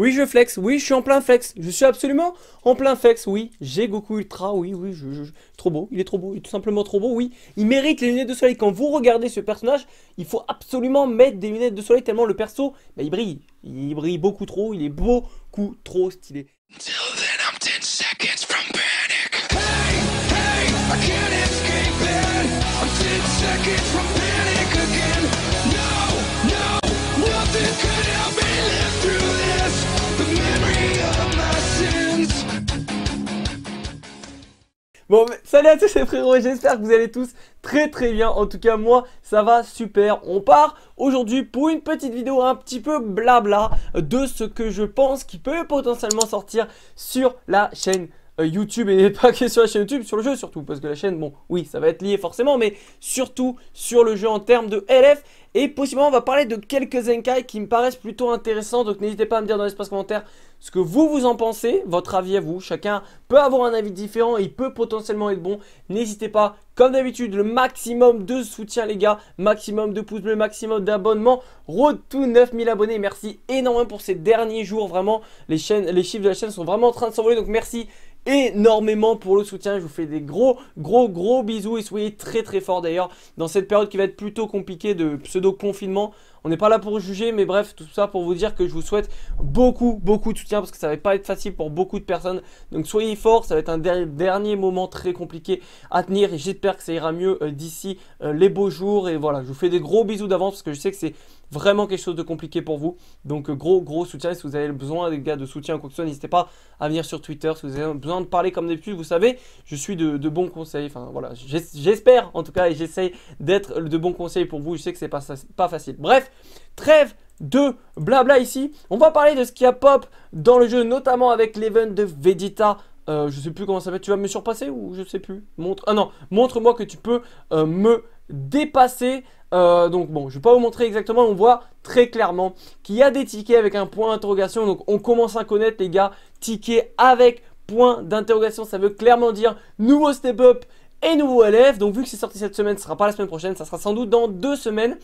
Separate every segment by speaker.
Speaker 1: Oui, je flex. Oui, je suis en plein flex. Je suis absolument en plein flex. Oui, j'ai Goku Ultra. Oui, oui, je, trop beau. Il est trop beau. Il est tout simplement trop beau. Oui, il mérite les lunettes de soleil. Quand vous regardez ce personnage, il faut absolument mettre des lunettes de soleil tellement le perso, bah, il brille. Il brille beaucoup trop. Il est beaucoup trop stylé. Salut à tous les frérots, j'espère que vous allez tous très très bien. En tout cas, moi, ça va super. On part aujourd'hui pour une petite vidéo un petit peu blabla de ce que je pense qui peut potentiellement sortir sur la chaîne euh, YouTube et pas que sur la chaîne YouTube, sur le jeu surtout, parce que la chaîne, bon, oui, ça va être lié forcément, mais surtout sur le jeu en termes de LF. Et possiblement, on va parler de quelques Zenkai qui me paraissent plutôt intéressants, donc n'hésitez pas à me dire dans l'espace commentaire ce que vous, vous en pensez, votre avis à vous. Chacun peut avoir un avis différent, il peut potentiellement être bon. N'hésitez pas, comme d'habitude, le maximum de soutien, les gars, maximum de pouces bleus, maximum d'abonnements. Road to 9000 abonnés, merci énormément pour ces derniers jours, vraiment. Les, chaînes, les chiffres de la chaîne sont vraiment en train de s'envoler, donc merci énormément pour le soutien. Je vous fais des gros, gros, gros bisous et soyez très, très fort d'ailleurs dans cette période qui va être plutôt compliquée de pseudo-confinement. On n'est pas là pour juger, mais bref, tout ça pour vous dire que je vous souhaite beaucoup, beaucoup de soutien parce que ça va pas être facile pour beaucoup de personnes. Donc soyez forts, ça va être un dernier moment très compliqué à tenir et j'espère que ça ira mieux euh, d'ici euh, les beaux jours. Et voilà, je vous fais des gros bisous d'avance parce que je sais que c'est vraiment quelque chose de compliqué pour vous. Donc euh, gros gros soutien. Si vous avez besoin des gars de soutien ou quoi que ce soit, n'hésitez pas à venir sur Twitter. Si vous avez besoin de parler comme d'habitude, vous savez, je suis de, bons conseils. Enfin voilà, j'espère en tout cas et j'essaye d'être de bons conseils pour vous. Je sais que c'est pas, pas facile. Bref, trêve de blabla ici. On va parler de ce qui a pop dans le jeu, notamment avec l'event de Vegeta. Euh, je sais plus comment ça s'appelle. Tu vas me surpasser ou je sais plus. Montre. Ah non, montre-moi que tu peux euh, me dépasser. Euh, donc bon, je vais pas vous montrer exactement, on voit très clairement qu'il y a des tickets avec un point d'interrogation. Donc on commence à connaître les gars, tickets avec point d'interrogation, ça veut clairement dire nouveau step up et nouveau LF Donc vu que c'est sorti cette semaine, ce sera pas la semaine prochaine, ça sera sans doute dans deux semaines.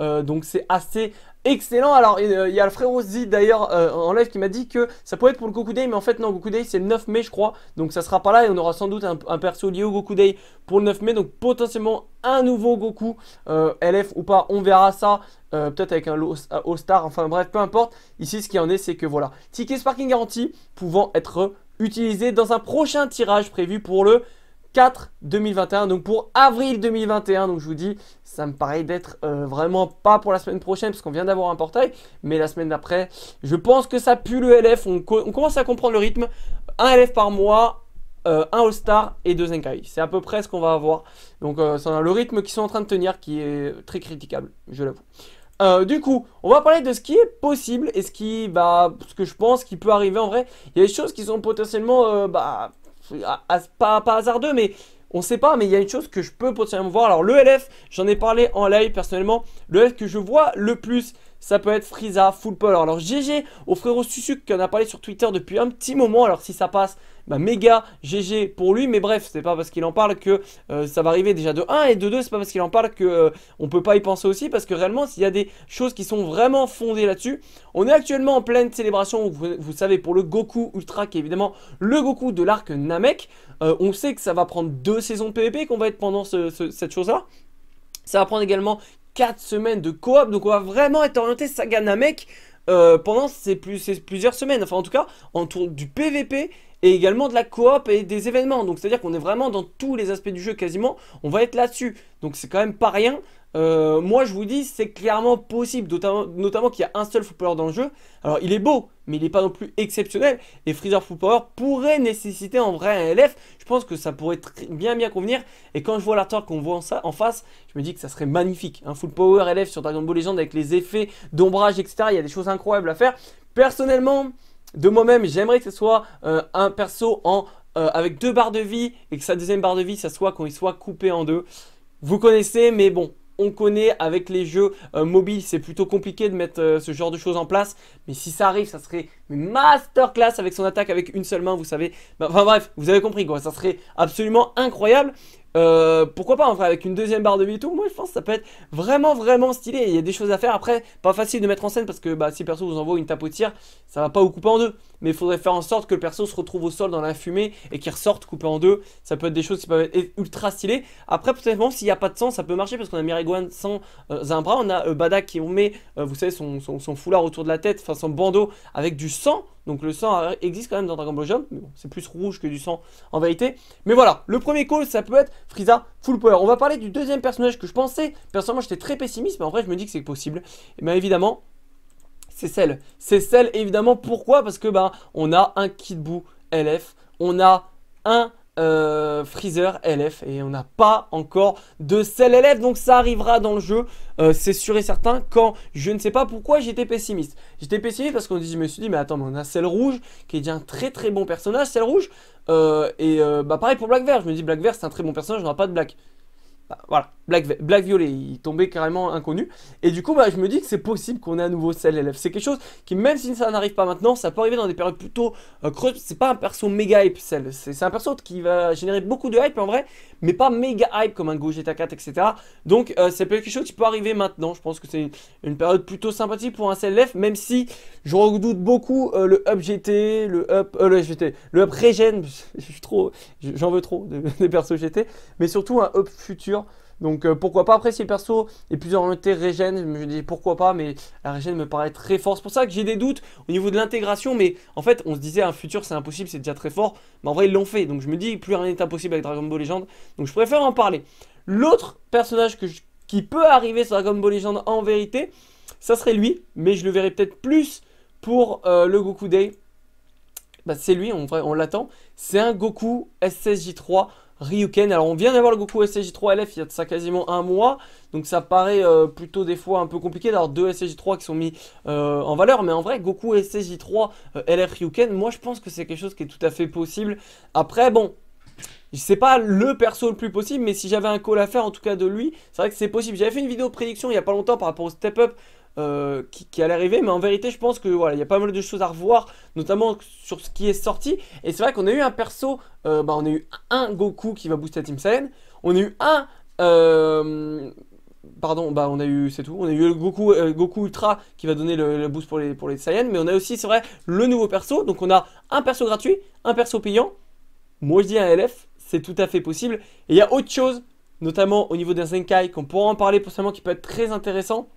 Speaker 1: Euh, donc c'est assez excellent. Alors euh, il y a le frérot Z d'ailleurs euh, en live qui m'a dit que ça pouvait être pour le Goku Day, mais en fait non, Goku Day c'est le 9 mai je crois, donc ça sera pas là et on aura sans doute un, perso lié au Goku Day pour le 9 mai, donc potentiellement un nouveau Goku, LF ou pas, on verra ça. peut-être avec un All-Star, enfin bref, peu importe. Ici, ce qui en est, c'est que voilà. Ticket Sparking Garantie pouvant être utilisé dans un prochain tirage prévu pour le 4 2021, donc pour avril 2021. Donc je vous dis, ça me paraît d'être euh, vraiment pas pour la semaine prochaine, parce qu'on vient d'avoir un portail, mais la semaine d'après, je pense que ça pue le LF. On, commence à comprendre le rythme. Un LF par mois. Euh, un All-Star et deux Zenkai. C'est à peu près ce qu'on va avoir. Donc, c'est euh, le rythme qu'ils sont en train de tenir qui est très critiquable, je l'avoue. du coup, on va parler de ce qui est possible et ce qui, bah, ce que je pense qui peut arriver en vrai. Il y a des choses qui sont potentiellement, bah, pas, hasardeux, mais on sait pas, mais il y a une chose que je peux potentiellement voir. Alors, le LF, j'en ai parlé en live personnellement. Le LF que je vois le plus, ça peut être Frieza, Full Power. Alors GG au frérot Susuk qui en a parlé sur Twitter depuis un petit moment. Alors si ça passe, bah méga GG pour lui. Mais bref, c'est pas parce qu'il en parle que euh, ça va arriver déjà de 1 et de 2. C'est pas parce qu'il en parle que euh, on peut pas y penser aussi. Parce que réellement, s'il y a des choses qui sont vraiment fondées là-dessus, on est actuellement en pleine célébration. Vous, savez, pour le Goku Ultra, qui est évidemment le Goku de l'arc Namek. Euh, on sait que ça va prendre deux saisons de PvP qu'on va être pendant cette chose-là. Ça va prendre également 4 semaines de coop. Donc on va vraiment être orienté saga Namek euh, pendant ces, plus, ces, plusieurs semaines. Enfin en tout cas, autour du PVP et également de la coop et des événements. Donc c'est-à-dire qu'on est vraiment dans tous les aspects du jeu quasiment. On va être là-dessus. Donc c'est quand même pas rien. Euh, moi, je vous dis, c'est clairement possible, notamment, qu'il y a un seul Power dans le jeu. Alors, il est beau, mais il n'est pas non plus exceptionnel. Et Freezer Full Power pourrait nécessiter en vrai un LF. Je pense que ça pourrait bien bien convenir. Et quand je vois l'artwork qu'on voit en, ça, en face, je me dis que ça serait magnifique. Un Full Power LF sur Dragon Ball Legend avec les effets d'ombrage, etc. Il y a des choses incroyables à faire. Personnellement, de moi-même, j'aimerais que ce soit euh, un perso en, euh, avec deux barres de vie et que sa deuxième barre de vie, ça soit quand il soit coupé en deux. Vous connaissez, mais bon, on connaît avec les jeux euh, mobiles, c'est plutôt compliqué de mettre euh, ce genre de choses en place. Mais si ça arrive, ça serait une masterclass avec son attaque avec une seule main, vous savez. Bah, enfin bref, vous avez compris quoi, ça serait absolument incroyable. Euh, pourquoi pas en vrai avec une deuxième barre de vie Moi je pense que ça peut être vraiment vraiment stylé Il y a des choses à faire après pas facile de mettre en scène parce que bah, si le perso vous envoie une tapotière Ça va pas vous couper en deux Mais il faudrait faire en sorte que le perso se retrouve au sol dans la fumée Et qu'il ressorte coupé en deux Ça peut être des choses qui peuvent être ultra stylées Après potentiellement s'il n'y a pas de sang ça peut marcher Parce qu'on a Miriguan sans un euh, bras On a euh, Badak qui on met vous savez son, foulard autour de la tête Enfin son bandeau avec du sang donc le sang existe quand même dans Dragon Ball Jump, mais c'est plus rouge que du sang en vérité. Mais voilà, le premier call, ça peut être Frieza, full power. On va parler du deuxième personnage que je pensais. Personnellement, j'étais très pessimiste, mais en vrai, je me dis que c'est possible. Mais eh ben, évidemment, c'est celle. C'est celle, évidemment. Pourquoi Parce que ben, on a un Kid Buu LF, on a un euh, Freezer LF et on n'a pas encore de celle LF donc ça arrivera dans le jeu euh, c'est sûr et certain quand je ne sais pas pourquoi j'étais pessimiste j'étais pessimiste parce qu'on je me suis dit mais attends on a Cell Rouge qui est déjà un très très bon personnage Cell Rouge euh, et euh, bah pareil pour Black vert je me dis Black vert c'est un très bon personnage, J'en n'aura pas de Black. Bah, voilà, black, black violet, il tombait carrément inconnu. Et du coup, bah, je me dis que c'est possible qu'on ait à nouveau LF C'est quelque chose qui, même si ça n'arrive pas maintenant, ça peut arriver dans des périodes plutôt euh, creuses. C'est pas un perso méga hype, celle. C'est un perso qui va générer beaucoup de hype en vrai, mais pas méga hype comme un Gogeta 4, etc. Donc, euh, c'est quelque chose qui peut arriver maintenant. Je pense que c'est une, période plutôt sympathique pour un LF même si je redoute beaucoup euh, le up GT, le up, le GT, le up Regen. j'en veux trop des, des persos GT, mais surtout un up futur donc euh, pourquoi pas. Après, si le perso est plus orienté régène, je me dis pourquoi pas, mais la régène me paraît très fort. C'est pour ça que j'ai des doutes au niveau de l'intégration, mais en fait, on se disait un futur c'est impossible, c'est déjà très fort, mais en vrai, ils l'ont fait. Donc je me dis plus rien n'est impossible avec Dragon Ball Legend. Donc je préfère en parler. L'autre personnage qui peut arriver sur Dragon Ball Legend en vérité, ça serait lui, mais je le verrai peut-être plus pour euh, le Goku Day. Bah, c'est lui, on, on l'attend. C'est un Goku ssj 3 Ryuken. Alors on vient d'avoir le Goku SCJ3 LF il y a de ça quasiment un mois, donc ça paraît euh, plutôt des fois un peu compliqué d'avoir deux SCJ3 qui sont mis euh, en valeur, mais en vrai Goku SCJ3 euh, LF Ryuken, moi je pense que c'est quelque chose qui est tout à fait possible. Après bon, je sais pas le perso le plus possible, mais si j'avais un call à faire en tout cas de lui, c'est vrai que c'est possible. J'avais fait une vidéo prédiction il y a pas longtemps par rapport au step-up euh, qui, allait arriver. Mais en vérité, je pense que voilà, il y a pas mal de choses à revoir, notamment sur ce qui est sorti. Et c'est vrai qu'on a eu un perso, euh, bah, on a eu un Goku qui va booster Team Saiyan, on a eu un. Euh, pardon, bah on a eu, c'est tout, on a eu le Goku, Goku Ultra qui va donner le, boost pour les, pour les Saiyans, mais on a aussi, c'est vrai, le nouveau perso, donc on a un perso gratuit, un perso payant, moi je dis un LF, c'est tout à fait possible, et il y a autre chose, notamment au niveau d'un Zenkai, qu'on pourra en parler potentiellement, qui peut être très intéressant,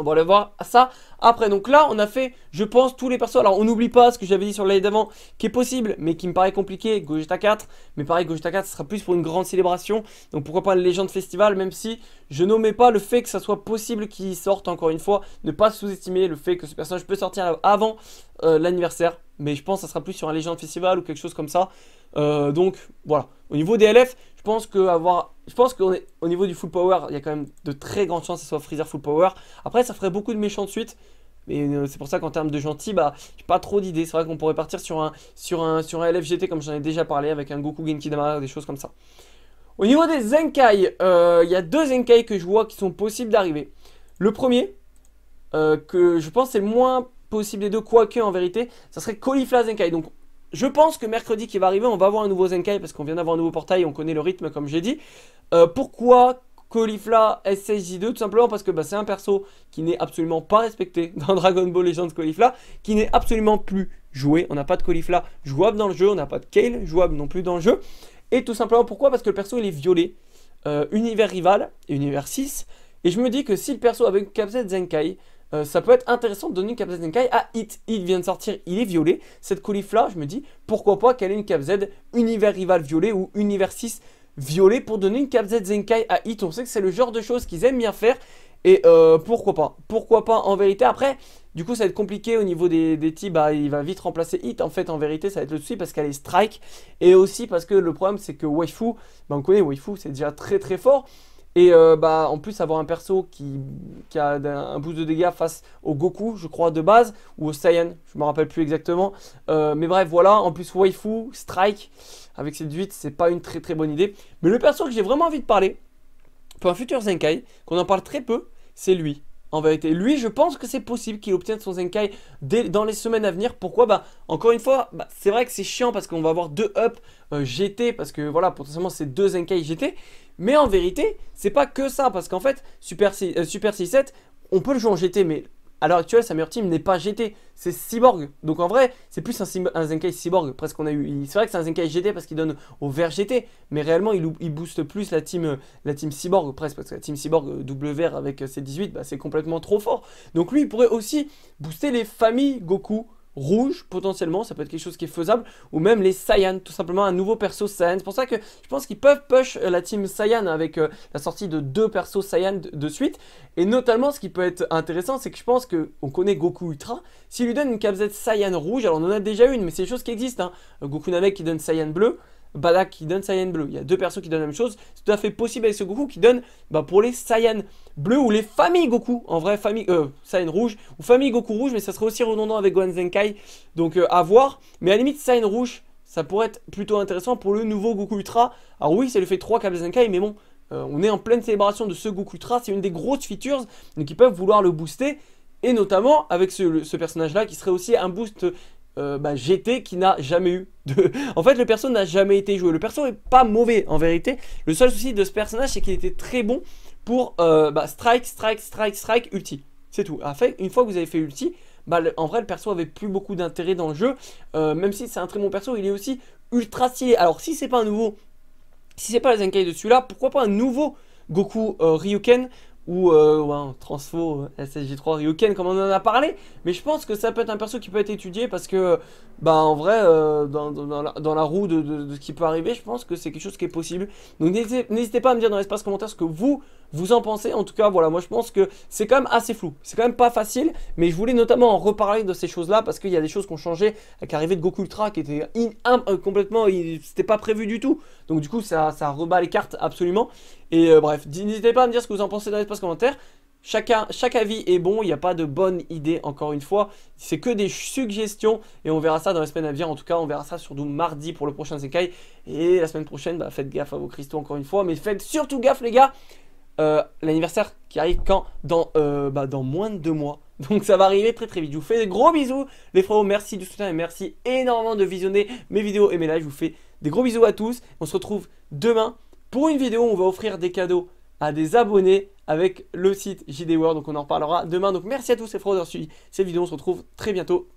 Speaker 1: on va aller voir ça après. Donc là, on a fait, je pense, tous les persos. Alors, on n'oublie pas ce que j'avais dit sur l'année d'avant, qui est possible, mais qui me paraît compliqué. Gogeta 4. Mais pareil, Gogeta 4, ce sera plus pour une grande célébration. Donc, pourquoi pas une Légende Festival, même si je n'omets pas le fait que ça soit possible qu'il sorte, encore une fois. Ne pas sous-estimer le fait que ce personnage peut sortir avant euh, l'anniversaire. Mais je pense que ça sera plus sur un Légende Festival ou quelque chose comme ça. Euh, donc, voilà. Au niveau des LF, je pense que avoir, je pense qu'on est au niveau du full power, il y a quand même de très grandes chances que ce soit Freezer full power. Après, ça ferait beaucoup de méchants de suite. Mais euh, c'est pour ça qu'en termes de gentil, bah, j'ai pas trop d'idées. C'est vrai qu'on pourrait partir sur un, sur un, sur un LFGT comme j'en ai déjà parlé avec un Goku genki dama des choses comme ça. Au niveau des Zenkai, euh, il y a deux Zenkai que je vois qui sont possibles d'arriver. Le premier, euh, que je pense c'est le moins possible des deux, quoique en vérité, ça serait Caulifla Zenkai. Donc je pense que mercredi qui va arriver, on va avoir un nouveau Zenkai parce qu'on vient d'avoir un nouveau portail, on connaît le rythme comme j'ai dit. Euh, pourquoi Caulifla SSJ2 Tout simplement parce que bah, c'est un perso qui n'est absolument pas respecté dans Dragon Ball Legends Colifla, qui n'est absolument plus joué. On n'a pas de Colifla jouable dans le jeu, on n'a pas de Kale jouable non plus dans le jeu. Et tout simplement pourquoi Parce que le perso il est violé. Euh, univers rival, univers 6. Et je me dis que si le perso avait une Zenkai, euh, ça peut être intéressant de donner une cap Zenkai à Hit. Hit vient de sortir, il est violet. Cette colif là, je me dis, pourquoi pas qu'elle ait une cap Z univers rival violet ou univers 6 violet pour donner une cap Zenkai à Hit. On sait que c'est le genre de choses qu'ils aiment bien faire. Et euh, pourquoi pas Pourquoi pas en vérité Après, du coup, ça va être compliqué au niveau des, des types. Bah, il va vite remplacer Hit. En fait, en vérité, ça va être le souci parce qu'elle est strike. Et aussi parce que le problème, c'est que Waifu, bah, on connaît Waifu, c'est déjà très très fort. Et euh, bah, en plus, avoir un perso qui, a un, boost de dégâts face au Goku, je crois, de base, ou au Saiyan, je me rappelle plus exactement. Euh, mais bref, voilà, en plus, Waifu, Strike, avec cette 8, c'est pas une très très bonne idée. Mais le perso que j'ai vraiment envie de parler, pour un futur Zenkai, qu'on en parle très peu, c'est lui. En vérité, lui, je pense que c'est possible qu'il obtienne son Zenkai dans les semaines à venir. Pourquoi Bah, encore une fois, bah, c'est vrai que c'est chiant parce qu'on va avoir deux up euh, GT, parce que voilà, potentiellement, c'est deux Zenkai GT. Mais en vérité, c'est pas que ça, parce qu'en fait, Super, euh, Super 6-7, on peut le jouer en GT, mais à l'heure actuelle, sa meilleure team n'est pas GT, c'est Cyborg. Donc en vrai, c'est plus un, un, Zenkai Cyborg, presque qu'on a eu. C'est vrai que c'est un Zenkai GT parce qu'il donne au vert GT, mais réellement, il, booste plus la team, euh, la team Cyborg, presque, parce que la team Cyborg euh, double vert avec ses euh, 18, bah, c'est complètement trop fort. Donc lui, il pourrait aussi booster les familles Goku rouge, potentiellement, ça peut être quelque chose qui est faisable, ou même les Saiyan, tout simplement un nouveau perso Saiyan. C'est pour ça que je pense qu'ils peuvent push euh, la team Saiyan avec euh, la sortie de deux persos Saiyan de, suite. Et notamment, ce qui peut être intéressant, c'est que je pense qu'on connaît Goku Ultra. S'il lui donne une KZ Saiyan rouge, alors on en a déjà une, mais c'est des choses qui existent. Hein. Euh, Goku Namek qui donne Saiyan bleu. Badak qui donne Saiyan bleu. Il y a deux personnes qui donnent la même chose. C'est tout à fait possible avec ce Goku qui donne bah, pour les Saiyan bleus ou les familles Goku. En vrai, famille euh, Saiyan rouge ou famille Goku rouge, mais ça serait aussi redondant avec Gohan Zenkai. Donc euh, à voir. Mais à limite, Saiyan rouge, ça pourrait être plutôt intéressant pour le nouveau Goku Ultra. Alors oui, ça le fait 3 câbles mais bon, euh, on est en pleine célébration de ce Goku Ultra. C'est une des grosses features, donc ils peuvent vouloir le booster. Et notamment avec ce, ce personnage-là qui serait aussi un boost euh, bah, GT qui n'a jamais eu de... En fait, le perso n'a jamais été joué. Le perso est pas mauvais en vérité. Le seul souci de ce personnage, c'est qu'il était très bon pour euh, bah, strike, strike, strike, strike, ulti. C'est tout. fait une fois que vous avez fait ulti, bah, en vrai, le perso avait plus beaucoup d'intérêt dans le jeu. Euh, même si c'est un très bon perso, il est aussi ultra stylé. Alors, si c'est pas un nouveau, si c'est pas les Zenkai de celui-là, pourquoi pas un nouveau Goku Ryuken ou euh, Transfo, euh, SSJ3, Ryuken comme on en a parlé. Mais je pense que ça peut être un perso qui peut être étudié parce que, bah en vrai, euh, dans, la, roue de, ce qui peut arriver, je pense que c'est quelque chose qui est possible. Donc n'hésitez pas à me dire dans l'espace commentaire ce que vous, vous en pensez. En tout cas, voilà, moi je pense que c'est quand même assez flou. C'est quand même pas facile, mais je voulais notamment en reparler de ces choses-là parce qu'il y a des choses qui ont changé avec l'arrivée de Goku Ultra qui était complètement, c'était pas prévu du tout. Donc du coup, ça, ça rebat les cartes absolument. Et euh, bref, n'hésitez pas à me dire ce que vous en pensez dans l'espace commentaire. Chacun, chaque avis est bon, il n'y a pas de bonne idée encore une fois, c'est que des suggestions et on verra ça dans la semaine à venir, en tout cas on verra ça surtout mardi pour le prochain Zekai et la semaine prochaine bah, faites gaffe à vos cristaux encore une fois, mais faites surtout gaffe les gars, euh, l'anniversaire qui arrive quand dans, euh, bah, dans moins de deux mois, donc ça va arriver très très vite, je vous fais des gros bisous les frérots, merci du soutien et merci énormément de visionner mes vidéos et mes lives, je vous fais des gros bisous à tous, on se retrouve demain pour une vidéo on va offrir des cadeaux à des abonnés avec le site JD World. Donc on en reparlera demain. Donc merci à tous ces pour avoir suivi cette vidéo. On se retrouve très bientôt